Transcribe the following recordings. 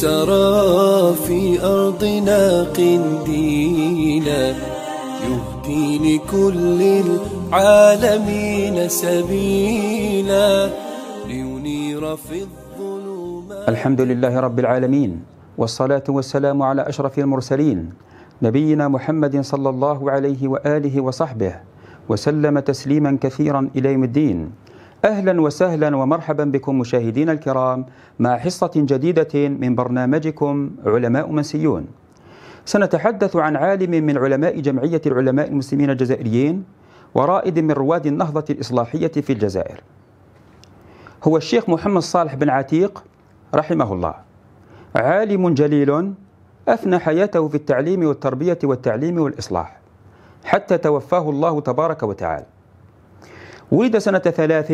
سرى في أرضنا قنديلا يهدي لكل العالمين سبيلا لينير في الظلمات الحمد لله رب العالمين والصلاة والسلام على أشرف المرسلين نبينا محمد صلى الله عليه وآله وصحبه وسلم تسليما كثيرا إلى يوم الدين اهلا وسهلا ومرحبا بكم مشاهدينا الكرام مع حصه جديده من برنامجكم علماء منسيون. سنتحدث عن عالم من علماء جمعيه العلماء المسلمين الجزائريين ورائد من رواد النهضه الاصلاحيه في الجزائر. هو الشيخ محمد صالح بن عتيق رحمه الله. عالم جليل افنى حياته في التعليم والتربيه والتعليم والاصلاح حتى توفاه الله تبارك وتعالى. ولد سنة ثلاث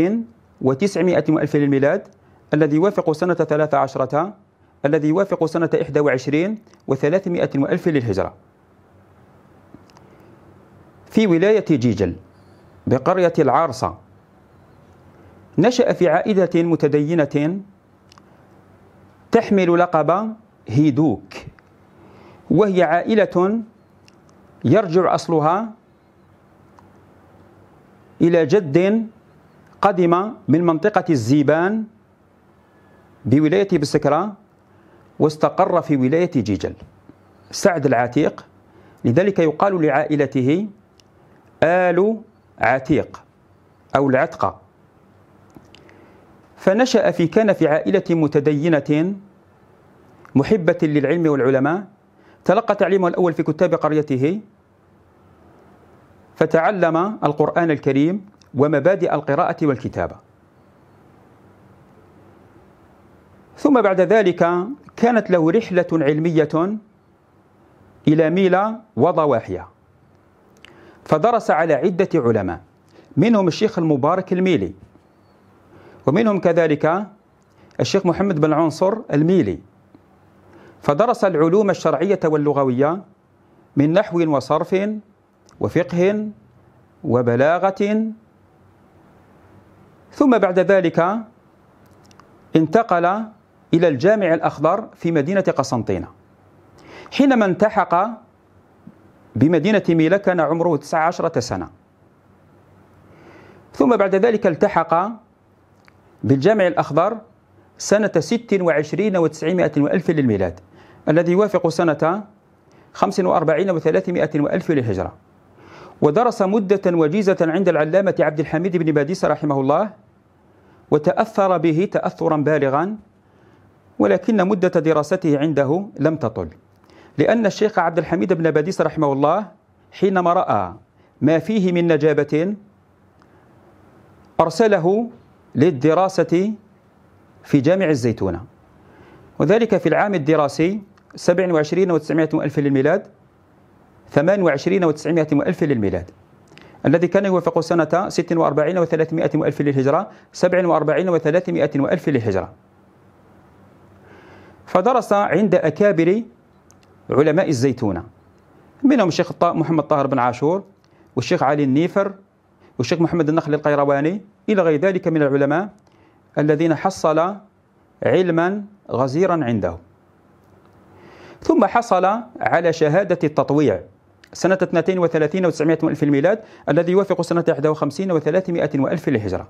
وتسعمائة وألف للميلاد الذي يوافق سنة ثلاث عشرة الذي يوافق سنة إحدى وعشرين وثلاثمائة وألف للهجرة في ولاية جيجل بقرية العارصة نشأ في عائلة متدينة تحمل لقب هيدوك وهي عائلة يرجع أصلها إلى جد قدم من منطقة الزيبان بولاية بسكرة واستقر في ولاية جيجل سعد العتيق لذلك يقال لعائلته آل عتيق أو العتقة فنشأ في كان في عائلة متدينة محبة للعلم والعلماء تلقى تعليمه الأول في كتاب قريته فتعلم القرآن الكريم ومبادئ القراءة والكتابة ثم بعد ذلك كانت له رحلة علمية إلى ميلا وضواحية فدرس على عدة علماء منهم الشيخ المبارك الميلي ومنهم كذلك الشيخ محمد بن عنصر الميلي فدرس العلوم الشرعية واللغوية من نحو وصرف وفقه وبلاغة ثم بعد ذلك انتقل إلى الجامع الأخضر في مدينة قسنطينة حينما التحق بمدينة ميلا كان عمره 19 سنة ثم بعد ذلك التحق بالجامع الأخضر سنة 26 و900 وألف للميلاد الذي يوافق سنة 45 و300 وألف للهجرة ودرس مدة وجيزة عند العلامة عبد الحميد بن باديس رحمه الله وتأثر به تأثرا بالغا ولكن مدة دراسته عنده لم تطل لأن الشيخ عبد الحميد بن باديس رحمه الله حينما رأى ما فيه من نجابة أرسله للدراسة في جامع الزيتونة وذلك في العام الدراسي 27 و900 ألف للميلاد 28 و900 وألف للميلاد الذي كان يوافق سنة 46 و300 وألف للهجرة 47 و300 وألف للهجرة فدرس عند أكابر علماء الزيتونة منهم الشيخ محمد طاهر بن عاشور والشيخ علي النيفر والشيخ محمد النخل القيرواني إلى غير ذلك من العلماء الذين حصل علما غزيرا عنده ثم حصل على شهادة التطويع سنة 32 و900 ألف الميلاد الذي يوافق سنة 51 و300 وألف الهجرة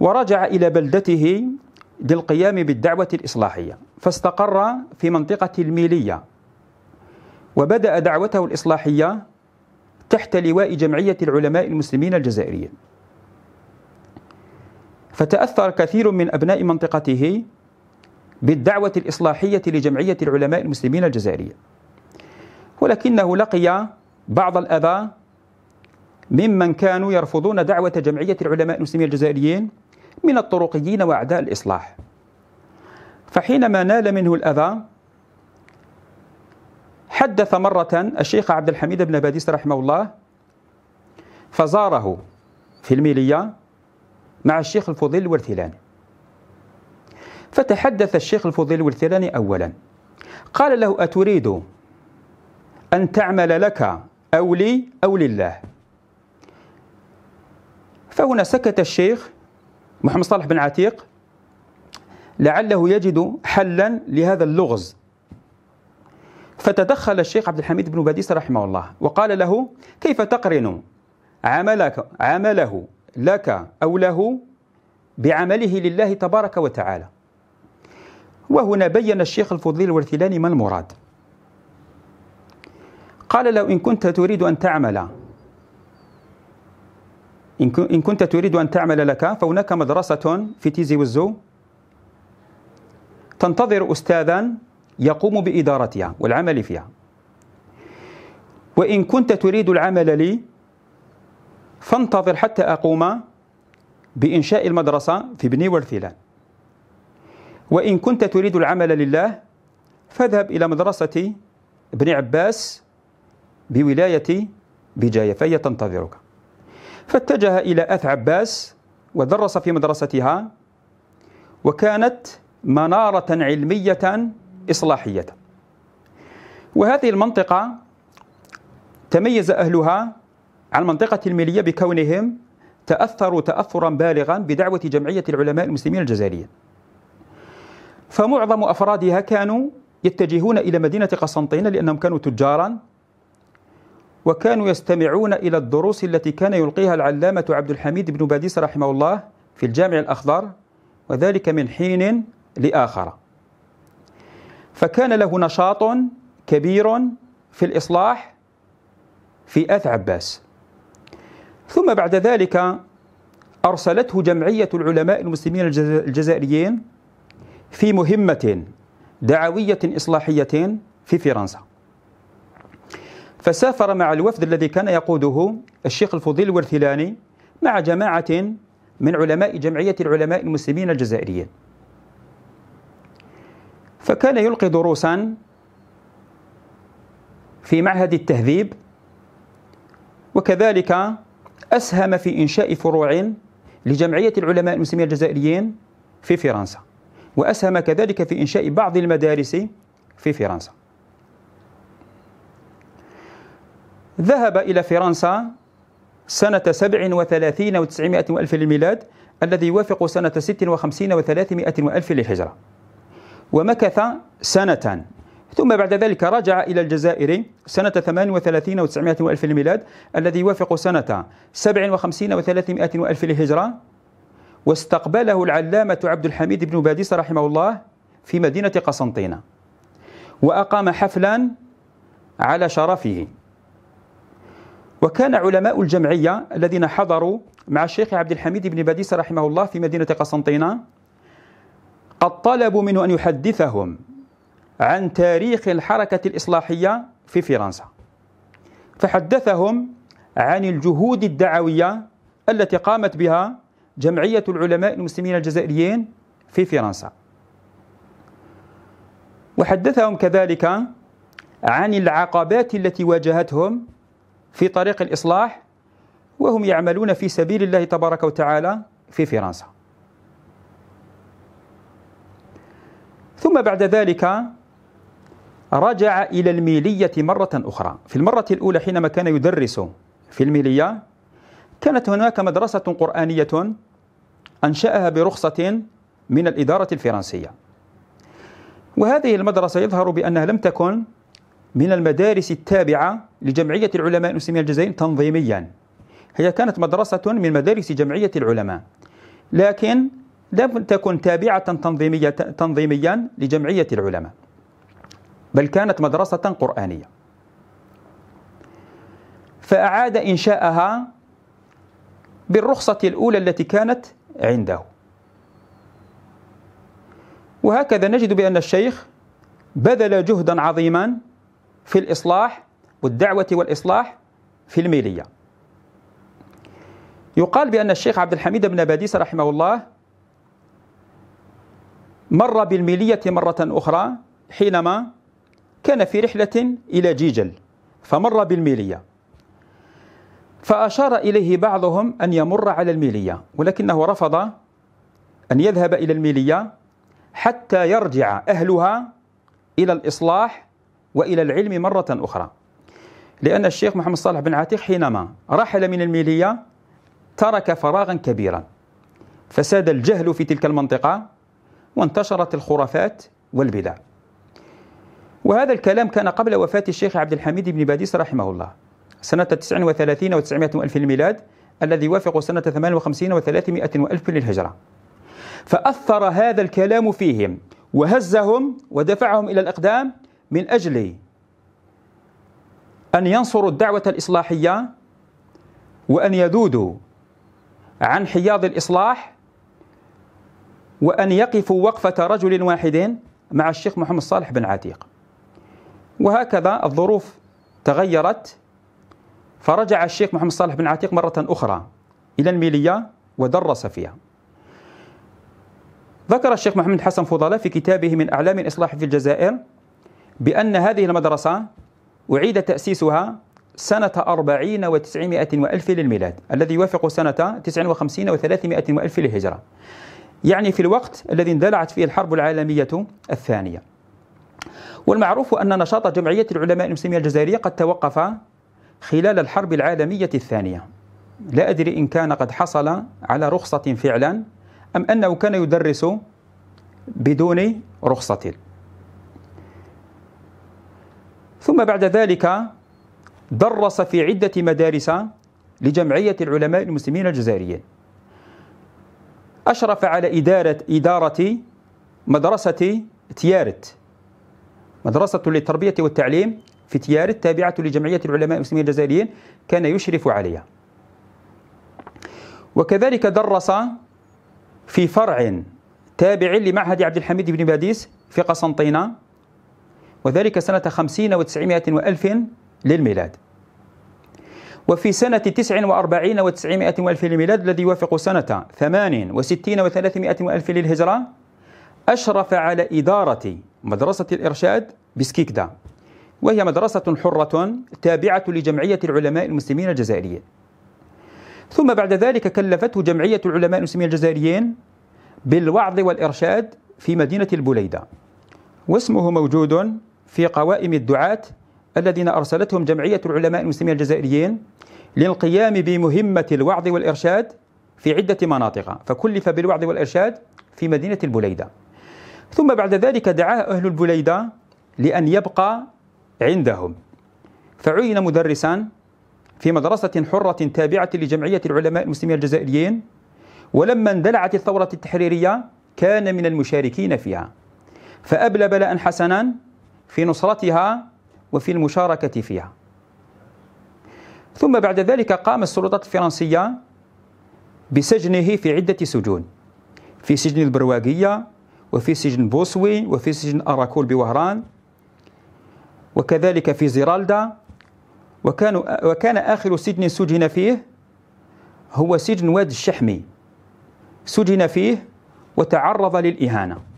ورجع إلى بلدته للقيام بالدعوة الإصلاحية فاستقر في منطقة الميلية وبدأ دعوته الإصلاحية تحت لواء جمعية العلماء المسلمين الجزائريين فتأثر كثير من أبناء منطقته بالدعوة الإصلاحية لجمعية العلماء المسلمين الجزائريين ولكنه لقي بعض الأذى ممن كانوا يرفضون دعوة جمعية العلماء المسلمين الجزائريين من الطرقيين وأعداء الإصلاح فحينما نال منه الأذى حدث مرة الشيخ عبد الحميد بن باديس رحمه الله فزاره في الميلية مع الشيخ الفضيل الورثلاني فتحدث الشيخ الفضيل الورثلاني أولا قال له أتريد أن تعمل لك أو لي أو لله فهنا سكت الشيخ محمد صالح بن عتيق لعله يجد حلا لهذا اللغز فتدخل الشيخ عبد الحميد بن باديس رحمه الله وقال له كيف تقرن عملك عمله لك أو له بعمله لله تبارك وتعالى وهنا بين الشيخ الفضيل الورثلاني ما المراد قال لو إن كنت تريد أن تعمل إن كنت تريد أن تعمل لك فهناك مدرسة في تيزي وزو تنتظر أستاذا يقوم بإدارتها والعمل فيها وإن كنت تريد العمل لي فانتظر حتى أقوم بإنشاء المدرسة في بني ورثيلان وإن كنت تريد العمل لله فاذهب إلى مدرسة ابن عباس بولاية بجاية فهي تنتظرك فاتجه إلى أث عباس ودرس في مدرستها وكانت منارة علمية إصلاحية وهذه المنطقة تميز أهلها عن المنطقة الميلية بكونهم تأثروا تأثرا بالغا بدعوة جمعية العلماء المسلمين الجزائريين فمعظم أفرادها كانوا يتجهون إلى مدينة قسنطينة لأنهم كانوا تجارا وكانوا يستمعون إلى الدروس التي كان يلقيها العلامة عبد الحميد بن باديس رحمه الله في الجامع الأخضر وذلك من حين لآخر فكان له نشاط كبير في الإصلاح في آث عباس ثم بعد ذلك أرسلته جمعية العلماء المسلمين الجزائريين في مهمة دعوية إصلاحية في فرنسا فسافر مع الوفد الذي كان يقوده الشيخ الفضيل الورثلاني مع جماعة من علماء جمعية العلماء المسلمين الجزائريين فكان يلقي دروسا في معهد التهذيب وكذلك أسهم في إنشاء فروع لجمعية العلماء المسلمين الجزائريين في فرنسا وأسهم كذلك في إنشاء بعض المدارس في فرنسا ذهب إلى فرنسا سنة 37 و900 وألف للميلاد الذي يوافق سنة 56 و300 وألف للهجرة ومكث سنة ثم بعد ذلك رجع إلى الجزائر سنة 38 و900 وألف للميلاد الذي يوافق سنة 57 و300 وألف للهجرة واستقبله العلامة عبد الحميد بن باديس رحمه الله في مدينة قسنطينة وأقام حفلا على شرفه وكان علماء الجمعية الذين حضروا مع الشيخ عبد الحميد بن باديس رحمه الله في مدينة قسنطينة قد طلبوا منه أن يحدثهم عن تاريخ الحركة الإصلاحية في فرنسا فحدثهم عن الجهود الدعوية التي قامت بها جمعية العلماء المسلمين الجزائريين في فرنسا وحدثهم كذلك عن العقبات التي واجهتهم في طريق الإصلاح وهم يعملون في سبيل الله تبارك وتعالى في فرنسا ثم بعد ذلك رجع إلى الميلية مرة أخرى في المرة الأولى حينما كان يدرس في الميلية كانت هناك مدرسة قرآنية أنشأها برخصة من الإدارة الفرنسية وهذه المدرسة يظهر بأنها لم تكن من المدارس التابعة لجمعية العلماء المسلمين الجزائر تنظيميا هي كانت مدرسة من مدارس جمعية العلماء لكن لم تكن تابعة تنظيمية تنظيميا لجمعية العلماء بل كانت مدرسة قرآنية فأعاد إنشاءها بالرخصة الأولى التي كانت عنده وهكذا نجد بأن الشيخ بذل جهدا عظيما في الإصلاح والدعوة والإصلاح في الميلية يقال بأن الشيخ عبد الحميد بن باديس رحمه الله مر بالميلية مرة أخرى حينما كان في رحلة إلى جيجل فمر بالميلية فأشار إليه بعضهم أن يمر على الميلية ولكنه رفض أن يذهب إلى الميلية حتى يرجع أهلها إلى الإصلاح والى العلم مره اخرى. لان الشيخ محمد صالح بن عتيق حينما رحل من الميليه ترك فراغا كبيرا. فساد الجهل في تلك المنطقه وانتشرت الخرافات والبدع. وهذا الكلام كان قبل وفاه الشيخ عبد الحميد بن باديس رحمه الله سنه 39 و900 الف الميلاد الذي يوافق سنه 58 و300 الف للهجره. فاثر هذا الكلام فيهم وهزهم ودفعهم الى الاقدام من أجل أن ينصروا الدعوة الإصلاحية وأن يذودوا عن حياض الإصلاح وأن يقفوا وقفة رجل واحد مع الشيخ محمد صالح بن عتيق وهكذا الظروف تغيرت فرجع الشيخ محمد صالح بن عتيق مرة أخرى إلى الميلية ودرس فيها ذكر الشيخ محمد حسن فضلاء في كتابه من أعلام الإصلاح في الجزائر بأن هذه المدرسة أعيد تأسيسها سنة أربعين وتسعمائة وألف للميلاد الذي يوافق سنة تسع وخمسين وثلاثمائة وألف للهجرة يعني في الوقت الذي اندلعت فيه الحرب العالمية الثانية والمعروف أن نشاط جمعية العلماء المسلمين الجزائرية قد توقف خلال الحرب العالمية الثانية لا أدري إن كان قد حصل على رخصة فعلا أم أنه كان يدرس بدون رخصة ثم بعد ذلك درس في عدة مدارس لجمعية العلماء المسلمين الجزائريين أشرف على إدارة إدارة مدرسة تيارت مدرسة للتربية والتعليم في تيارت تابعة لجمعية العلماء المسلمين الجزائريين كان يشرف عليها وكذلك درس في فرع تابع لمعهد عبد الحميد بن باديس في قسنطينة وذلك سنة خمسين وتسعمائة وألف للميلاد وفي سنة تسع وأربعين وتسعمائة وألف للميلاد الذي يوافق سنة ثمان وستين وثلاثمائة وألف للهجرة أشرف على إدارة مدرسة الإرشاد بسكيكدا وهي مدرسة حرة تابعة لجمعية العلماء المسلمين الجزائريين ثم بعد ذلك كلفته جمعية العلماء المسلمين الجزائريين بالوعظ والإرشاد في مدينة البليدة واسمه موجود في قوائم الدعاة الذين أرسلتهم جمعية العلماء المسلمين الجزائريين للقيام بمهمة الوعظ والإرشاد في عدة مناطق فكلف بالوعظ والإرشاد في مدينة البليدة ثم بعد ذلك دعاه أهل البليدة لأن يبقى عندهم فعين مدرسا في مدرسة حرة تابعة لجمعية العلماء المسلمين الجزائريين ولما اندلعت الثورة التحريرية كان من المشاركين فيها فأبلى بلاء حسنا في نصرتها وفي المشاركة فيها ثم بعد ذلك قام السلطات الفرنسية بسجنه في عدة سجون في سجن البرواقية وفي سجن بوسوي وفي سجن أراكول بوهران وكذلك في زيرالدا وكانوا وكان آخر سجن سجن فيه هو سجن واد الشحمي سجن فيه وتعرض للإهانة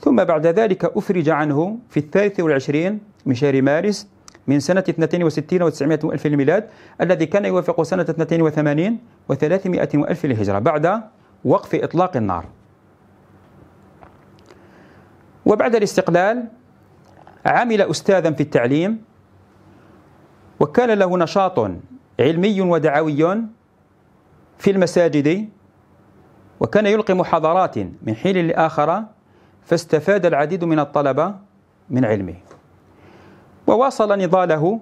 ثم بعد ذلك أفرج عنه في الثالث والعشرين من شهر مارس من سنة 62 و900 ألف الميلاد الذي كان يوافق سنة 82 و300 ألف الهجرة بعد وقف إطلاق النار وبعد الاستقلال عمل أستاذا في التعليم وكان له نشاط علمي ودعوي في المساجد وكان يلقي محاضرات من حين لآخر فاستفاد العديد من الطلبة من علمه وواصل نضاله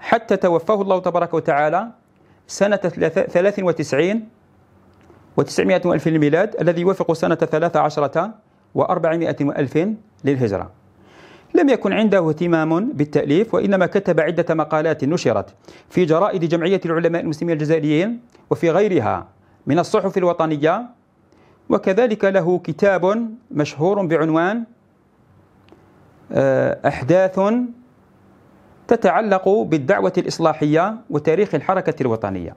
حتى توفاه الله تبارك وتعالى سنة 93 و900 ألف الميلاد الذي يوافق سنة 13 و400 ألف للهجرة لم يكن عنده اهتمام بالتأليف وإنما كتب عدة مقالات نشرت في جرائد جمعية العلماء المسلمين الجزائريين وفي غيرها من الصحف الوطنية وكذلك له كتاب مشهور بعنوان آه، أحداث تتعلق بالدعوة الإصلاحية وتاريخ الحركة الوطنية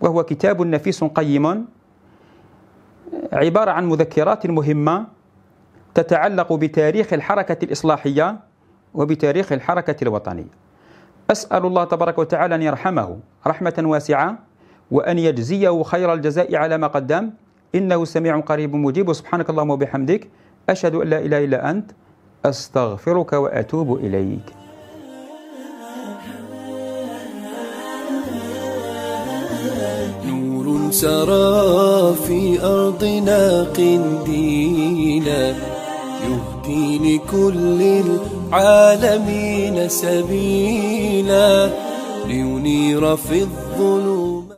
وهو كتاب نفيس قيم عبارة عن مذكرات مهمة تتعلق بتاريخ الحركة الإصلاحية وبتاريخ الحركة الوطنية أسأل الله تبارك وتعالى أن يرحمه رحمة واسعة وأن يجزيه خير الجزاء على ما قدم إنه سميع قريب مجيب سبحانك اللهم وبحمدك أشهد أن لا إله إلا أنت أستغفرك وأتوب إليك نور سرى في أرضنا قنديلا يهدي لكل العالمين سبيلا لينير في الظلوم